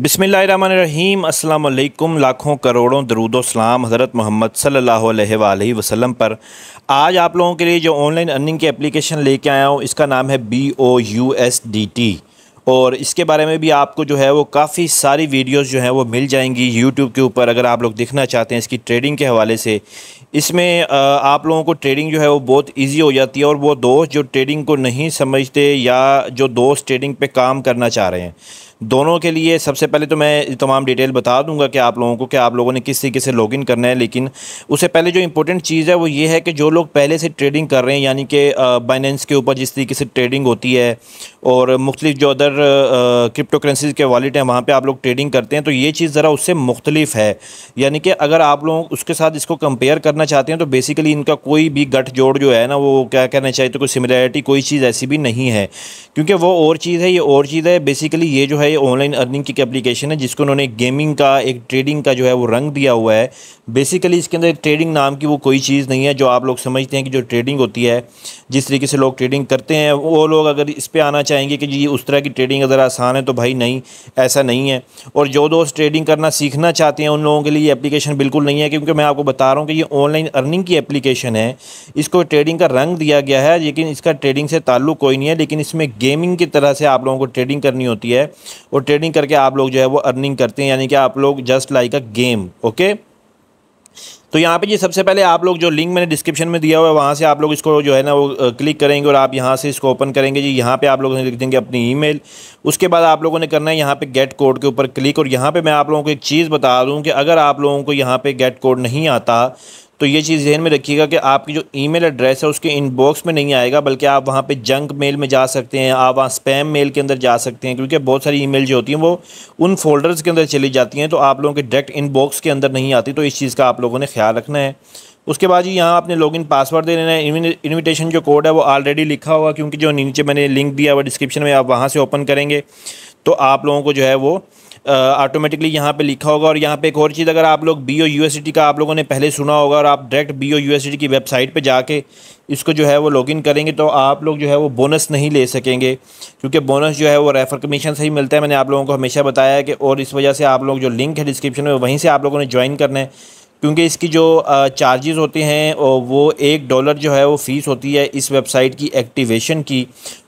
बिसमीम अल्लाम लाखों करोड़ों सलाम हज़रत मोहम्मद सल्ला वसम पर आज आप लोगों के लिए जो ऑनलाइन अर्निंग की एप्लीकेशन लेके आया हूँ इसका नाम है B O U S D T और इसके बारे में भी आपको जो है वो काफ़ी सारी वीडियोस जो हैं वो मिल जाएंगी यूट्यूब के ऊपर अगर आप लोग देखना चाहते हैं इसकी ट्रेडिंग के हवाले से इसमें आप लोगों को ट्रेडिंग जो है वो बहुत इजी हो जाती है और वो दोस्त जो ट्रेडिंग को नहीं समझते या जो दोस्त ट्रेडिंग पे काम करना चाह रहे हैं दोनों के लिए सबसे पहले तो मैं तमाम डिटेल बता दूंगा कि आप लोगों को कि आप लोगों ने किस तरीके से लॉगिन करना है लेकिन उससे पहले जो इंपॉर्टेंट चीज़ है वो ये है कि जो लोग पहले से ट्रेडिंग कर रहे हैं यानी कि बाइनेंस के ऊपर जिस तरीके से ट्रेडिंग होती है और मुख्तलिफ जो अदर क्रिप्टो करेंसीज के वॉलेट हैं वहाँ पर आप लोग ट्रेडिंग करते हैं तो ये चीज़ ज़रा उससे मुख्तलिफ है यानी कि अगर आप लोग उसके साथ इसको कंपेयर करना चाहते हैं तो बेसिकली इनका कोई भी गठजोड़ जो है ना वो क्या कहना चाहिए तो कोई सिमिलैरिटी कोई चीज़ ऐसी भी नहीं है क्योंकि वो और चीज़ है ये और चीज़ है बेसिकली ये जो है ये ऑनलाइन अर्निंग की एप्लीकेशन है जिसको उन्होंने गेमिंग का एक ट्रेडिंग का जो है वो रंग दिया हुआ है बेसिकली इसके अंदर ट्रेडिंग नाम की वो कोई चीज़ नहीं है जो आप लोग समझते हैं कि जो ट्रेडिंग होती है जिस तरीके से लोग ट्रेडिंग करते हैं वो लोग अगर इस पर आना चाहेंगे कि जी उस तरह की ट्रेडिंग अगर आसान है तो भाई नहीं ऐसा नहीं है और जो दोस्त ट्रेडिंग करना सीखना चाहते हैं उन लोगों के लिए एप्लीकेशन बिल्कुल नहीं है क्योंकि मैं आपको बता रहा हूँ कि ये ऑनलाइन अर्निंग की एप्लीकेशन है इसको ट्रेडिंग का रंग दिया गया है लेकिन इसका ट्रेडिंग से ताल्लुक कोई नहीं है लेकिन इसमें गेमिंग की तरह से आप लोगों को ट्रेडिंग करनी होती है वो ट्रेडिंग करके आप लोग जो है वो अर्निंग करते हैं यानी कि आप लोग just like a game okay तो यहाँ पे जी सबसे पहले आप लोग जो लिंक मैंने डिस्क्रिप्शन में दिया हुआ है वहाँ से आप लोग इसको जो है ना वो क्लिक करेंगे और आप यहाँ से इसको ओपन करेंगे जी यहाँ पे आप लोगों ने लिख देंगे अपनी ईमेल उसके बाद आप लोगों ने करना है यहाँ पे गेट कोड के ऊपर क्लिक और यहाँ पे मैं आप लोगों को एक चीज़ बता दूँ कि अगर आप लोगों को यहाँ पर गेट कोड नहीं आता तो ये चीज़ जहन में रखिएगा कि आपकी जो ई एड्रेस है उसके इनबॉक्स में नहीं आएगा बल्कि आप वहाँ पर जंक मेल में जा सकते हैं आप वहाँ स्पैम मेल के अंदर जा सकते हैं क्योंकि बहुत सारी ई जो होती हैं वो उन फोल्डर्स के अंदर चली जाती हैं तो आप लोगों के डायरेक्ट इनबॉक्स के अंदर नहीं आती तो इस चीज़ का आप लोगों ने ख्याल ख्याल रखना है उसके बाद जी यहाँ आपने लॉगिन पासवर्ड दे देना है इनविटेशन जो कोड है वो ऑलरेडी लिखा होगा क्योंकि जो नीचे मैंने लिंक दिया हुआ डिस्क्रिप्शन में आप वहाँ से ओपन करेंगे तो आप लोगों को जो है वो ऑटोमेटिकली यहाँ पे लिखा होगा और यहाँ पे एक और चीज़ अगर आप लोग बी ओ यू का आप लोगों ने पहले सुना होगा और आप डायरेक्ट बी ओ यू की वेबसाइट पे जाके इसको जो है वो लॉगिन करेंगे तो आप लोग जो है वो बोनस नहीं ले सकेंगे क्योंकि बोनस जो है वो रेफ़र कमीशन से ही मिलता है मैंने आप लोगों को हमेशा बताया है कि और इस वजह से आप लोग जो लिंक है डिस्क्रिप्शन में वहीं से आप लोगों ने ज्वाइन करना है क्योंकि इसकी जो चार्जेस होते हैं वो एक डॉलर जो है वो फ़ीस होती है इस वेबसाइट की एक्टिवेशन की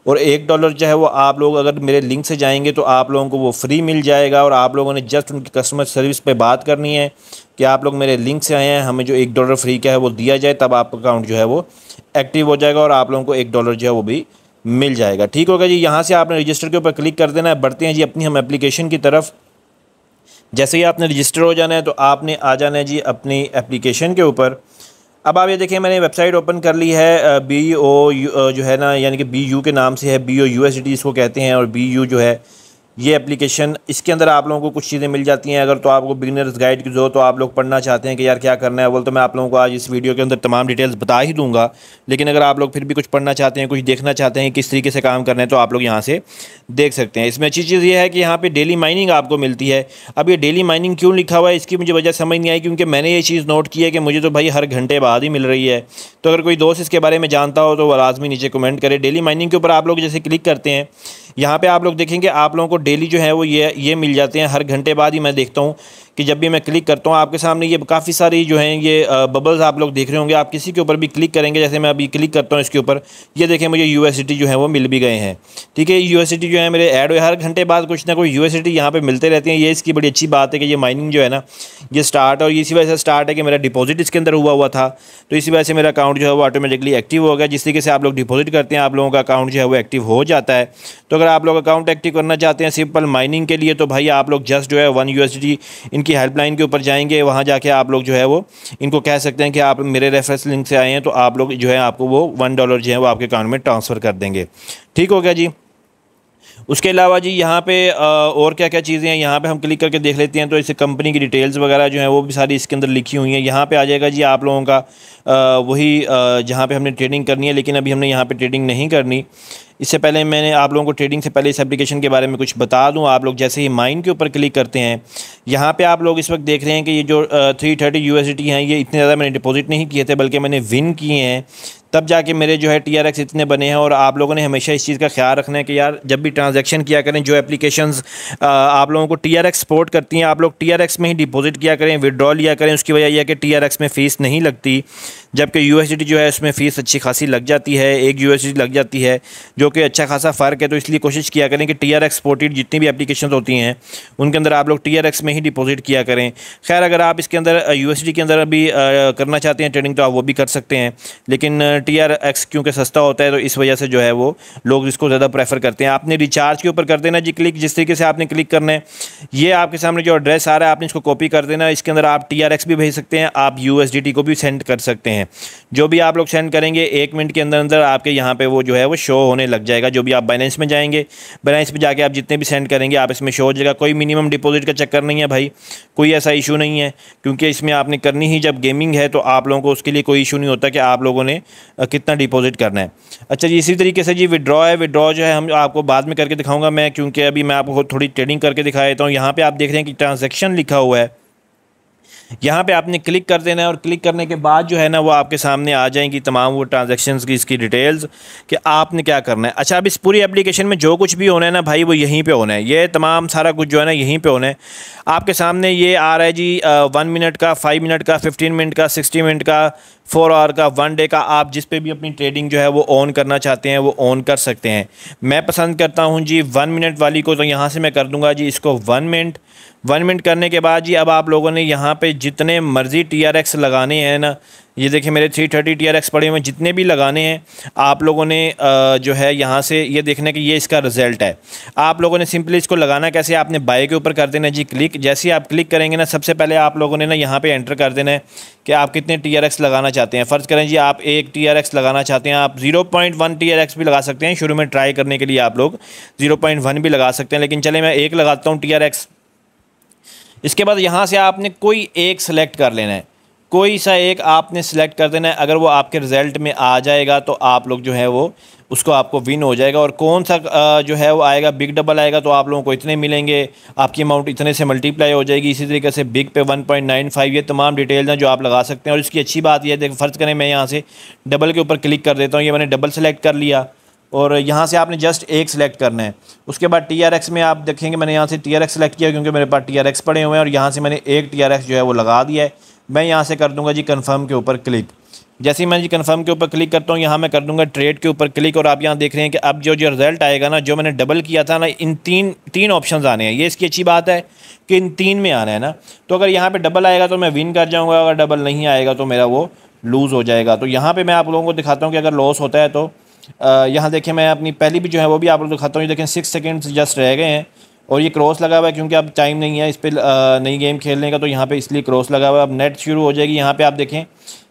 और एक डॉलर जो है वो आप लोग अगर मेरे लिंक से जाएंगे तो आप लोगों को वो फ्री मिल जाएगा और आप लोगों ने जस्ट उनकी कस्टमर सर्विस पे बात करनी है कि आप लोग मेरे लिंक से आए हैं हमें जो एक डॉलर फ्री का है वो दिया जाए तब आपका अकाउंट जो है वो एक्टिव हो जाएगा और आप लोगों को एक डॉलर जो है वो भी मिल जाएगा ठीक होगा जी यहाँ से आपने रजिस्टर के ऊपर क्लिक कर देना है बढ़ते हैं जी अपनी हम एप्लीकेशन की तरफ जैसे ही आपने रजिस्टर हो जाना है तो आपने आ जाना है जी अपनी एप्लीकेशन के ऊपर अब आप ये देखें मैंने वेबसाइट ओपन कर ली है बी ओ जो है ना यानी कि बी यू के नाम से है B O U S D इसको कहते हैं और बी यू जो है ये एप्लीकेशन इसके अंदर आप लोगों को कुछ चीज़ें मिल जाती हैं अगर तो आपको बिगिनर्स गाइड की ज़रूरत तो आप लोग पढ़ना चाहते हैं कि यार क्या करना है बोल तो मैं आप लोगों को आज इस वीडियो के अंदर तमाम डिटेल्स बता ही दूंगा लेकिन अगर आप लोग फिर भी कुछ पढ़ना चाहते हैं कुछ देखना चाहते हैं किस तरीके से काम करना है तो आप लोग यहाँ से देख सकते हैं इसमें अच्छी चीज़ ये है कि यहाँ पर डेली माइनिंग आपको मिलती है अब ये डेली माइनिंग क्यों लिखा हुआ है इसकी मुझे वजह समझ नहीं आई क्योंकि मैंने ये चीज़ नोट की है कि मुझे तो भाई हर घंटे बाद ही मिल रही है तो अगर कोई दोस्त इसके बारे में जानता हो तो वह लाजमी नीचे कमेंट करे डेली माइनिंग के ऊपर आप लोग जैसे क्लिक करते हैं यहाँ पर आप लोग देखेंगे आप लोगों को डेली जो है वो ये ये मिल जाते हैं हर घंटे बाद ही मैं देखता हूँ कि जब भी मैं क्लिक करता हूँ आपके सामने ये काफ़ी सारी जो हैं ये बबल्स आप लोग देख रहे होंगे आप किसी के ऊपर भी क्लिक करेंगे जैसे मैं अभी क्लिक करता हूँ इसके ऊपर ये देखें मुझे यू जो है वो मिल भी गए हैं ठीक है यू जो है मेरे ऐड हुए हर घंटे बाद कुछ ना कुछ यू एस यहाँ पर मिलते रहते हैं ये इसकी बड़ी अच्छी बात है कि ये माइनिंग जो है ना ये स्टार्ट और इसी वजह से स्टार्ट है कि मेरा डिपॉजिट इसके अंदर हुआ हुआ था तो इसी वजह से मेरा अकाउंट जो है वो ऑटोमेटिकली एक्टिव हो गया जिस तरीके से आप लोग डिपॉजिट करते हैं आप लोगों का अकाउंट जो है वो एक्टिव हो जाता है तो अगर आप लोग अकाउंट एक्टिव करना चाहते हैं सिंपल माइनिंग के लिए तो भाई आप लोग जस्ट जो है वन यू इन इनकी हेल्पलाइन के ऊपर जाएंगे वहाँ जाके आप लोग जो है वो इनको कह सकते हैं कि आप मेरे रेफरेंस लिंक से आए हैं तो आप लोग जो है आपको वो वन डॉलर जो है वो आपके अकाउंट में ट्रांसफ़र कर देंगे ठीक हो गया जी उसके अलावा जी यहाँ पे और क्या क्या चीज़ें हैं यहाँ पे हम क्लिक करके देख लेते हैं तो इसे कंपनी की डिटेल्स वगैरह जो है वो भी सारी इसके अंदर लिखी हुई हैं यहाँ पे आ जाएगा जी आप लोगों का वही जहाँ पे हमने ट्रेडिंग करनी है लेकिन अभी हमने यहाँ पे ट्रेडिंग नहीं करनी इससे पहले मैंने आप लोगों को ट्रेडिंग से पहले इस एप्लीकेशन के बारे में कुछ बता दूं आप लोग जैसे ही माइन के ऊपर क्लिक करते हैं यहाँ पे आप लोग इस वक्त देख रहे हैं कि ये जो थ्री थर्टी यू हैं ये इतने ज़्यादा मैंने डिपॉजिट नहीं किए थे बल्कि मैंने विन किए हैं तब जाके मेरे जो है टी आर एक्स इतने बने हैं और आप लोगों ने हमेशा इस चीज़ का ख्याल रखना है कि यार जब भी ट्रांजेक्शन किया करें जो एप्लीकेशन आप लोगों को टी आर एक्स सपोर्ट करती हैं आप लोग टी आर एक्स में ही डिपॉजिट किया करें विदड्रॉ लिया करें उसकी वजह यह है कि टी आर एक्स में फ़ीस नहीं लगती जबकि यू जो है उसमें फ़ीस अच्छी खासी लग जाती है एक यू लग जाती है जो जो कि अच्छा खासा फ़र्क है तो इसलिए कोशिश किया करें कि टी आर एक्सपोर्टेड जितनी भी एप्लीकेशन होती हैं उनके अंदर आप लोग टी आर एक्स में ही डिपॉजिट किया करें खैर अगर आप इसके अंदर यू के अंदर भी करना चाहते हैं ट्रेडिंग तो आप वो भी कर सकते हैं लेकिन टी आर एक्स क्योंकि सस्ता होता है तो इस वजह से जो है वो लोग इसको ज़्यादा प्रेफर करते हैं आपने रिचार्ज के ऊपर कर देना जी क्लिक जिस तरीके से आपने क्लिक करना है ये आपके सामने जो एड्रेस आ रहा है आपने इसको कॉपी कर देना इसके अंदर आप टी आर एक्स भी भेज सकते हैं आप यू एस डी टी को भी सेंड कर सकते हैं जो भी आप लोग सेंड करेंगे एक मिनट के अंदर अंदर आपके यहाँ पर वो जो है वो शो होने लग जाएगा जो भी आप बैलेंस में जाएंगे बैलेंस में जाके आप जितने भी सेंड करेंगे आप इसमें शो हो जाएगा कोई मिनिमम डिपॉजिट का चक्कर नहीं है भाई कोई ऐसा इशू नहीं है क्योंकि इसमें आपने करनी ही जब गेमिंग है तो आप लोगों को उसके लिए कोई इशू नहीं होता कि आप लोगों ने कितना डिपॉजिट करना है अच्छा जी इसी तरीके से जी विड्रॉ है विड्रॉ जो है हम आपको बाद में करके दिखाऊंगा मैं क्योंकि अभी मैं आपको थोड़ी ट्रेडिंग करके दिखा देता हूँ यहाँ पर आप देख रहे हैं कि ट्रांजेक्शन लिखा हुआ है यहाँ पे आपने क्लिक कर देना है और क्लिक करने के बाद जो है ना वो आपके सामने आ जाएंगी तमाम वो ट्रांजेक्शन की इसकी डिटेल्स कि आपने क्या करना है अच्छा अब इस पूरी एप्लीकेशन में जो कुछ भी होना है ना भाई वो यहीं पर होना है ये तमाम सारा कुछ जो है ना यहीं पर होना है आपके सामने ये आ रहा है जी वन मिनट का फाइव मिनट का फिफ्टीन मिनट का सिक्सटी मिनट का फोर आवर का वन डे का आप जिस पे भी अपनी ट्रेडिंग जो है वो ऑन करना चाहते हैं वो ऑन कर सकते हैं मैं पसंद करता हूँ जी वन मिनट वाली को तो यहाँ से मैं कर दूँगा जी इसको वन मिनट वन मिनट करने के बाद जी अब आप लोगों ने यहाँ पे जितने मर्ज़ी टी आर एक्स लगाने हैं ना ये देखिए मेरे three thirty T R X पड़े हुए जितने भी लगाने हैं आप लोगों ने जो है यहाँ से ये देखना कि ये इसका रिजल्ट है आप लोगों ने सिंपली इसको लगाना कैसे आपने बाय के ऊपर कर देना जी क्लिक जैसे ही आप क्लिक करेंगे ना सबसे पहले आप लोगों ने ना यहाँ पे एंटर कर देना है कि आप कितने टी आर एक्स लगाना चाहते हैं फ़र्ज़ करें जी आप एक टी आर एक्स लगाना चाहते हैं आप zero point one T R X भी लगा सकते हैं शुरू में ट्राई करने के लिए आप लोग जीरो पॉइंट वन भी लगा सकते हैं लेकिन चले मैं एक लगाता हूँ टी आर एक्स इसके बाद यहाँ से आपने कोई एक सेलेक्ट कर लेना है कोई सा एक आपने सेलेक्ट कर देना है अगर वो आपके रिज़ल्ट में आ जाएगा तो आप लोग जो है वो उसको आपको विन हो जाएगा और कौन सा जो है वो आएगा बिग डबल आएगा तो आप लोगों को इतने मिलेंगे आपकी अमाउंट इतने से मल्टीप्लाई हो जाएगी इसी तरीके से बिग पे 1.95 ये तमाम डिटेल्स हैं जो आप लगा सकते हैं और इसकी अच्छी बात यह देखो फ़र्ज़ करें मैं यहाँ से डबल के ऊपर क्लिक कर देता हूँ ये मैंने डबल सेलेक्ट कर लिया और यहाँ से आपने जस्ट एक सेलेक्ट करना है उसके बाद टी आर एक्स में आप देखेंगे मैंने यहाँ से टी आर एक्स सेलेक्ट किया क्योंकि मेरे पास टी आर एक्स पड़े हुए हैं और यहाँ से मैंने एक टी आर एक्स जो है वो लगा दिया है मैं यहाँ से कर दूँगा जी कन्फर्म के ऊपर क्लिक जैसे ही मैं जी कन्फर्म के ऊपर क्लिक करता हूँ यहाँ मैं कर दूंगा ट्रेड के ऊपर क्लिक और आप यहाँ देख रहे हैं कि अब जो जो रिजल्ट आएगा ना जो मैंने डबल किया था ना इन तीन तीन ऑप्शन आने हैं ये इसकी अच्छी बात है कि इन तीन में आना है ना तो अगर यहाँ पर डबल आएगा तो मैं विन कर जाऊँगा अगर डबल नहीं आएगा तो मेरा वो लूज़ हो जाएगा तो यहाँ पर मैं आप लोगों को दिखाता हूँ कि अगर लॉस होता है तो यहाँ देखें मैं अपनी पहली भी जो है वो भी आप लोग दिखाता हूँ देखें सिक्स सेकेंड्स जस्ट रह गए हैं और ये क्रॉस लगा हुआ है क्योंकि अब टाइम नहीं है इस पर नई गेम खेलने का तो यहाँ पे इसलिए क्रॉस लगा हुआ है अब नेट शुरू हो जाएगी यहाँ पे आप देखें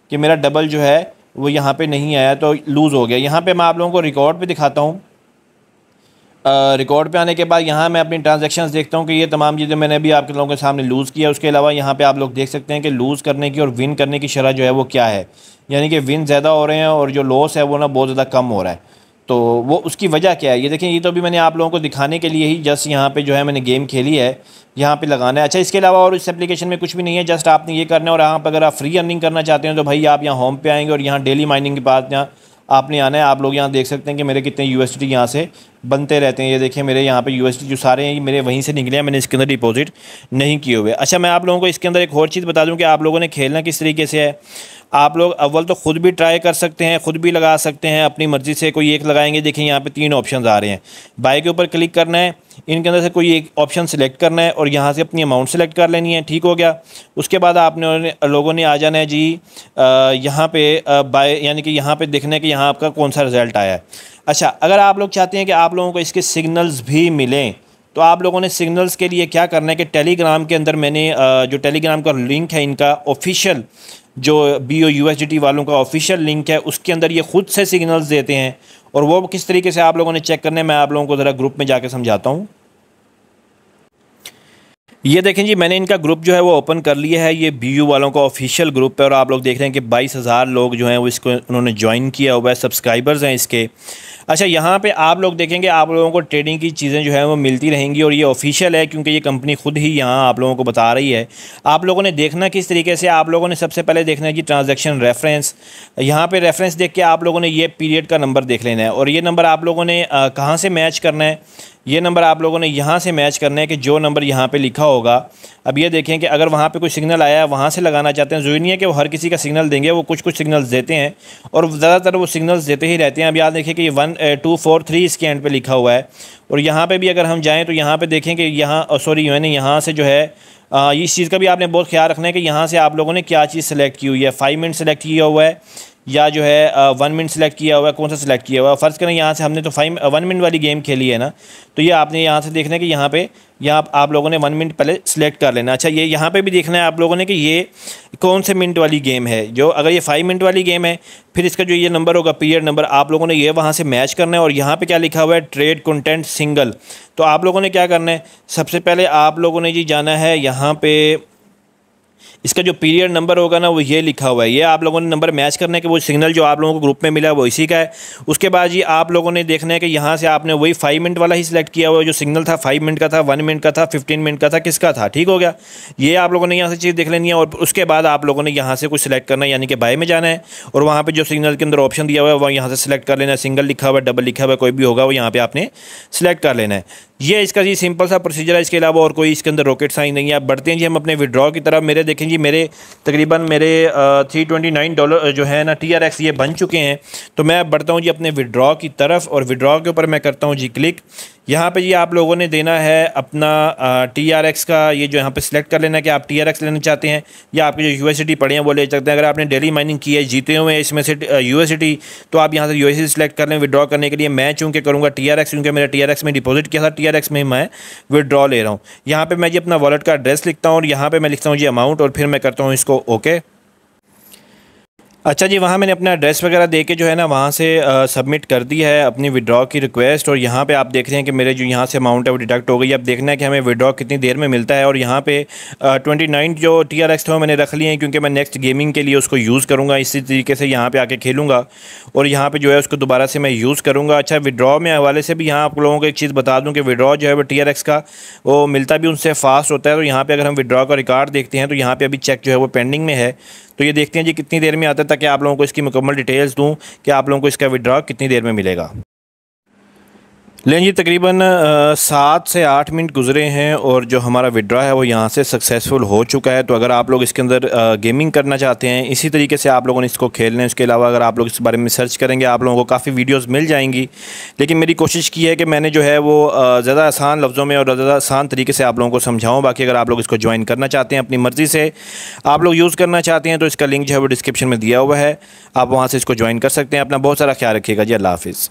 कि मेरा डबल जो है वो यहाँ पे नहीं आया तो लूज़ हो गया यहाँ पे मैं आप लोगों को रिकॉर्ड पे दिखाता हूँ रिकॉर्ड पे आने के बाद यहाँ मैं अपनी ट्रांजेक्शन देखता हूँ कि ये तमाम चीज़ें मैंने अभी आपके लोगों के सामने लूज़ किया उसके अलावा यहाँ पर आप लोग देख सकते हैं कि लूज़ करने की और विन करने की शरह जो है वो क्या है यानी कि विन ज़्यादा हो रहे हैं और जो लॉस है वो ना बहुत ज़्यादा कम हो रहा है तो वो उसकी वजह क्या है ये देखें ये तो अभी मैंने आप लोगों को दिखाने के लिए ही जस्ट यहाँ पे जो है मैंने गेम खेली है यहाँ पे लगाना है अच्छा इसके अलावा और इस एप्लीकेशन में कुछ भी नहीं है जस्ट आपने ये करना है और यहाँ पर अगर आप फ्री अर्निंग करना चाहते हैं तो भाई आप यहाँ होम पे आएंगे और यहाँ डेली माइनिंग के बाद यहाँ आपने आना है आप लोग यहाँ देख सकते हैं कि मेरे कितने यू एस यहाँ से बनते रहते हैं ये देखिए मेरे यहाँ पे यू जो सारे हैं मेरे वहीं से निकले हैं मैंने इसके अंदर डिपॉजिट नहीं किए हुए अच्छा मैं आप लोगों को इसके अंदर एक और चीज़ बता दूँ कि आप लोगों ने खेलना किस तरीके से है आप लोग अव्वल तो ख़ुद भी ट्राई कर सकते हैं ख़ुद भी लगा सकते हैं अपनी मर्ज़ी से कोई एक लगाएंगे देखिए यहाँ पे तीन ऑप्शन आ रहे हैं बाई के ऊपर क्लिक करना है इनके अंदर से कोई एक ऑप्शन सिलेक्ट करना है और यहाँ से अपनी अमाउंट सेलेक्ट कर लेनी है ठीक हो गया उसके बाद आपने लोगों ने आ जाना है जी यहाँ पर बाय यानी कि यहाँ पर देखना है कि यहाँ आपका कौन सा रिज़ल्ट आया है अच्छा अगर आप लोग चाहते हैं कि आप लोगों को इसके सिग्नल्स भी मिलें तो आप लोगों ने सिग्नल्स के लिए क्या करना है कि टेलीग्राम के अंदर मैंने जो टेलीग्राम का लिंक है इनका ऑफिशियल जो B O U S D T वालों का ऑफिशियल लिंक है उसके अंदर ये ख़ुद से सिग्नल्स देते हैं और वो किस तरीके से आप लोगों ने चेक करने मैं आप लोगों को ज़रा ग्रुप में जाके समझाता हूँ ये देखें जी मैंने इनका ग्रुप जो है वो ओपन कर लिया है ये बी यू वालों का ऑफिशियल ग्रुप है और आप लोग देख रहे हैं कि बाईस हज़ार लोग जो हैं वो इसको उन्होंने ज्वाइन किया हुआ है सब्सक्राइबर्स हैं इसके अच्छा यहाँ पे आप लोग देखेंगे आप लोगों को ट्रेडिंग की चीज़ें जो है वो मिलती रहेंगी और ये ऑफिशियल है क्योंकि ये कंपनी खुद ही यहाँ आप लोगों को बता रही है आप लोगों ने देखना किस तरीके से आप लोगों ने सबसे पहले देखना है कि ट्रांजेक्शन रेफरेंस यहाँ पर रेफरेंस देख के आप लोगों ने ये पीरियड का नंबर देख लेना है और ये नंबर आप लोगों ने कहाँ से मैच करना है ये नंबर आप लोगों ने यहाँ से मैच करना है कि जो नंबर यहाँ पे लिखा होगा अब ये देखें कि अगर वहाँ पे कोई सिग्नल आया है वहाँ से लगाना चाहते हैं जरूरी नहीं है कि वो हर किसी का सिग्नल देंगे वो कुछ कुछ सिग्नल्स देते हैं और ज़्यादातर वो सिग्नल्स देते ही रहते हैं अब याद देखें कि वन टू फोर थ्री इसके एंड पर लिखा हुआ है और यहाँ पर भी अगर हम जाएँ तो यहाँ पर देखें कि यहाँ सॉरी मैंने यहाँ से जो है इस चीज़ का भी आपने बहुत ख्याल रखना है कि यहाँ से आप लोगों ने क्या चीज़ सेलेक्ट की हुई है फाइव मिनट सेलेक्ट किया हुआ है या जो है वन मिनट सेलेक्ट किया हुआ है कौन सा सिलेक्ट किया हुआ है फ़र्ज़ करें यहाँ से हमने तो फाइव वन मिनट वाली गेम खेली है ना तो ये आपने यहाँ से देखना है कि यहाँ पे यहाँ आप लोगों ने वन मिनट पहले सेलेक्ट कर लेना अच्छा ये यहाँ पे भी देखना है आप लोगों ने कि ये कौन से मिनट वाली गेम है जो अगर ये फाइव मिनट वाली गेम है फिर इसका जो ये नंबर होगा पीरियड नंबर आप लोगों ने ये वहाँ से मैच करना है और यहाँ पर क्या लिखा हुआ है ट्रेड कंटेंट सिंगल तो आप लोगों ने क्या करना है सबसे पहले आप लोगों ने जी जाना है यहाँ पर इसका जो पीरियड नंबर होगा ना वो ये लिखा हुआ है ये आप लोगों ने नंबर मैच करने के वो सिग्नल जो आप लोगों को ग्रुप में मिला वो इसी का है उसके बाद ये आप लोगों ने देखना है कि यहाँ से आपने वही फाइव मिनट वाला ही सिलेक्ट किया हुआ जो सिग्नल था फाइव मिनट का था वन मिनट का था फिफ्टीन मिनट का था किसका था ठीक हो गया ये आप लोगों ने यहाँ से चीज़ देख लेनी है और उसके बाद आप लोगों ने यहाँ से कुछ सिलेक्ट करना है यानी कि बाई में जाना है और वहाँ पर जो सिग्नल के अंदर ऑप्शन दिया हुआ है वह यहाँ से सिलेक्ट कर लेना है सिंगल लिखा हुआ है डबल लिखा हुआ है कोई भी होगा वो यहाँ पर आपने सिलेक्ट कर लेना है ये इसका जी सिंपल सा प्रोसीजर है इसके अलावा और कोई इसके अंदर रॉकेट साइन नहीं है बढ़ते हैं जी हम अपने विड्रॉ की तरफ मेरे देखें जी मेरे तकरीबन मेरे थ्री ट्वेंटी नाइन डॉलर जो है ना टी आर एक्स ये बन चुके हैं तो मैं बढ़ता हूँ जी अपने विड्रॉ की तरफ और विड्रॉ के ऊपर मैं करता हूँ जी क्लिक यहाँ पे ये आप लोगों ने देना है अपना टी आर एक्स का ये जो यहाँ पे सिलेक्ट कर लेना है कि आप टी आर एक्स लेना चाहते हैं या आपके जो यू पड़े हैं वो ले सकते हैं अगर आपने डेली माइनिंग की है जीते हुए हैं इसमें से यू तो आप यहाँ से यू एस सिलेक्ट कर लें विद्रॉ करने के लिए मैं चूँकि करूँगा टी आर एक्स क्योंकि मेरा टी आर एक्स में डिपोजिट किया था टी आर एक्स में मैं विड्रॉ ले रहा हूँ यहाँ पर मैं ये अपना वॉलेट का एड्रेस लिखता हूँ और यहाँ पर मैं लिखता हूँ ये अमाउंट और फिर मैं करता हूँ इसको ओके अच्छा जी वहाँ मैंने अपना एड्रेस वगैरह दे के जो है ना वहाँ से सबमिट कर दी है अपनी विड्रॉ की रिक्वेस्ट और यहाँ पे आप देख रहे हैं कि मेरे जो यहाँ से अमाउंट है वो डिडक्ट हो गई अब देखना है कि हमें विड्रॉ कितनी देर में मिलता है और यहाँ पे ट्वेंटी नाइन जो टी आर एक्स था मैंने रख लिए हैं क्योंकि मैं नेक्स्ट गेमिंग के लिए उसको यूज़ करूँगा इसी तरीके से यहाँ पर आके खेलूँगा और यहाँ पर जो है उसको दोबारा से मैं यूज़ करूँगा अच्छा विड्रॉ में हवाले से भी यहाँ आप लोगों को एक चीज़ बता दूँ कि विड्रॉ जो है वो टी आर एक्स का वो मिलता भी उनसे फास्ट होता है तो यहाँ पर अगर हम विड्रॉ का रिकॉर्ड देखते हैं तो यहाँ पर अभी चेक जो है वो पेंडिंग में है तो ये देखते हैं जी कितनी देर में आता है ताकि आप लोगों को इसकी मुकम्मल डिटेल्स दूँ कि आप लोगों को इसका विड्रॉ कितनी देर में मिलेगा लें जी तकरीबन सात से आठ मिनट गुजरे हैं और जो हमारा विड्रा है वो यहाँ से सक्सेसफुल हो चुका है तो अगर आप लोग इसके अंदर गेमिंग करना चाहते हैं इसी तरीके से आप लोगों ने इसको खेलना है इसके अलावा अगर आप लोग इस बारे में सर्च करेंगे आप लोगों को काफ़ी वीडियोस मिल जाएंगी लेकिन मेरी कोशिश की है कि मैंने जो है वो ज़्यादा आसान लफ्ज़ों में और ज़्यादा आसान तरीके से आप लोगों को समझाऊँ बाकी अगर आप लोग इसको ज्वाइन करना चाहते हैं अपनी मर्ज़ी से आप लोग यूज़ करना चाहते हैं तो इसका लिंक जो है वो डिस्क्रिप्शन में दिया हुआ है आप वहाँ से इसको ज्वाइन कर सकते हैं अपना बहुत सारा ख्याल रखिएगा जी अल्लाह हाफिज़